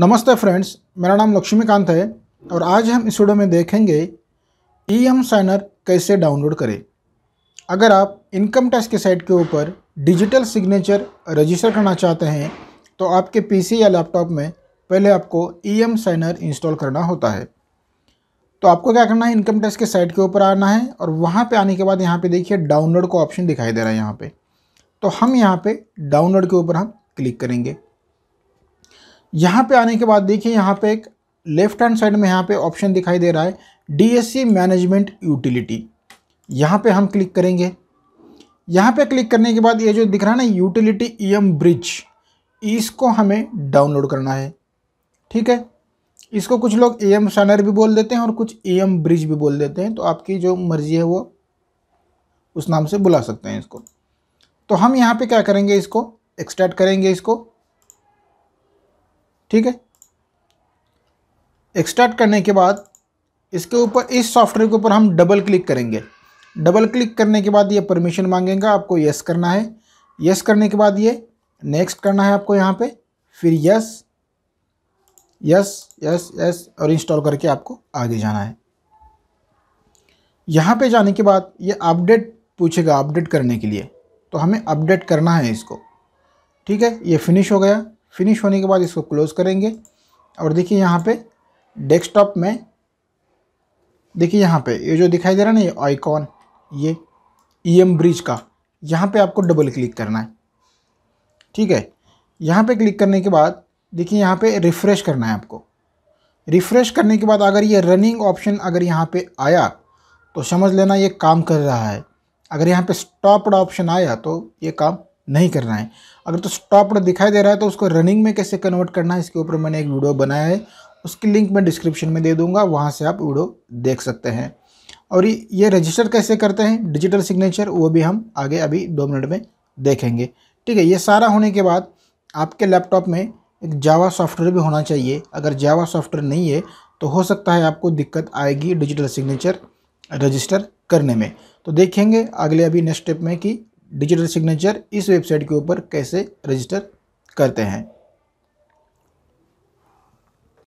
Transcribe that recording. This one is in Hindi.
नमस्ते फ्रेंड्स मेरा नाम लक्ष्मीकांत है और आज हम इस वीडियो में देखेंगे ई एम साइनर कैसे डाउनलोड करें अगर आप इनकम टैक्स के साइट के ऊपर डिजिटल सिग्नेचर रजिस्टर करना चाहते हैं तो आपके पीसी या लैपटॉप में पहले आपको ई एम साइनर इंस्टॉल करना होता है तो आपको क्या करना है इनकम टैक्स के साइट के ऊपर आना है और वहाँ पर आने के बाद यहाँ पर देखिए डाउनलोड का ऑप्शन दिखाई दे रहा है यहाँ पर तो हम यहाँ पर डाउनलोड के ऊपर हम क्लिक करेंगे यहाँ पे आने के बाद देखिए यहाँ पे एक लेफ्ट हैंड साइड में यहाँ पे ऑप्शन दिखाई दे रहा है सी मैनेजमेंट यूटिलिटी यहाँ पे हम क्लिक करेंगे यहाँ पे क्लिक करने के बाद ये जो दिख रहा है ना यूटिलिटी ई एम ब्रिज इसको हमें डाउनलोड करना है ठीक है इसको कुछ लोग ई एम सैनर भी बोल देते हैं और कुछ ई एम ब्रिज भी बोल देते हैं तो आपकी जो मर्ज़ी है वो उस नाम से बुला सकते हैं इसको तो हम यहाँ पे क्या करेंगे इसको एक्सट्रैक्ट करेंगे इसको ठीक है एक्सट्रैक्ट करने के बाद इसके ऊपर इस सॉफ्टवेयर के ऊपर हम डबल क्लिक करेंगे डबल क्लिक करने के बाद ये परमिशन मांगेगा आपको यस करना है यस करने के बाद ये नेक्स्ट करना है आपको यहाँ पे फिर यस यस यस यस और इंस्टॉल करके आपको आगे जाना है यहाँ पे जाने के बाद ये अपडेट पूछेगा अपडेट करने के लिए तो हमें अपडेट करना है इसको ठीक है ये फिनिश हो गया फिनिश होने के बाद इसको क्लोज़ करेंगे और देखिए यहाँ पे डेस्कटॉप में देखिए यहाँ पे ये जो दिखाई दे रहा है ना ये आइकॉन ये ई e एम ब्रिज का यहाँ पे आपको डबल क्लिक करना है ठीक है यहाँ पे क्लिक करने के बाद देखिए यहाँ पे रिफ़्रेश करना है आपको रिफ़्रेश करने के बाद अगर ये रनिंग ऑप्शन अगर यहाँ पे आया तो समझ लेना ये काम कर रहा है अगर यहाँ पे स्टॉपड ऑप्शन आया तो ये काम नहीं करना है अगर तो स्टॉप्ड दिखाई दे रहा है तो उसको रनिंग में कैसे कन्वर्ट करना है इसके ऊपर मैंने एक वीडियो बनाया है उसकी लिंक मैं डिस्क्रिप्शन में दे दूंगा वहाँ से आप वीडियो देख सकते हैं और ये रजिस्टर कैसे करते हैं डिजिटल सिग्नेचर वो भी हम आगे अभी दो मिनट में देखेंगे ठीक है ये सारा होने के बाद आपके लैपटॉप में एक जावा सॉफ्टवेयर भी होना चाहिए अगर जावा सॉफ्टवेयर नहीं है तो हो सकता है आपको दिक्कत आएगी डिजिटल सिग्नेचर रजिस्टर करने में तो देखेंगे अगले अभी नेक्स्ट स्टेप में कि डिजिटल सिग्नेचर इस वेबसाइट के ऊपर कैसे रजिस्टर करते हैं